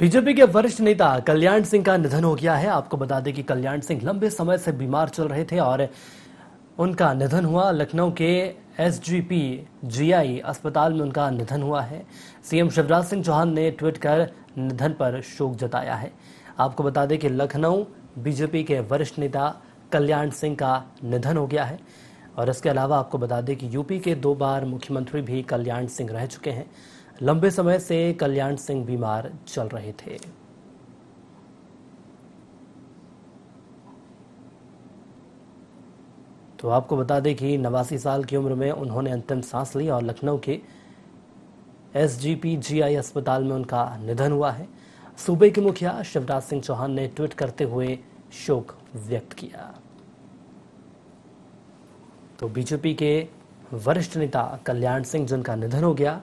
BJP के वरिष्ठ नेता कल्याण सिंह का निधन हो गया है आपको बता दें कि कल्याण सिंह लंबे समय से बीमार चल रहे थे और उनका निधन हुआ लखनऊ के एसजीपी जीआई अस्पताल में उनका निधन हुआ है सीएम शिवराज सिंह चौहान ने ट्वीट कर निधन पर शोक जताया है आपको बता दें कि लखनऊ बीजेपी के वरिष्ठ नेता कल्याण सिंह का निधन हो गया है और इसके अलावा आपको बता दें कि यूपी के दो बार मुख्यमंत्री भी कल्याण सिंह रह चुके हैं लंबे समय से कल्याण सिंह बीमार चल रहे थे तो आपको बता दें कि नवासी साल की उम्र में उन्होंने अंतिम सांस ली और लखनऊ के एस जीआई अस्पताल में उनका निधन हुआ है सूबे के मुखिया शिवराज सिंह चौहान ने ट्वीट करते हुए शोक व्यक्त किया तो बीजेपी के वरिष्ठ नेता कल्याण सिंह जिनका निधन हो गया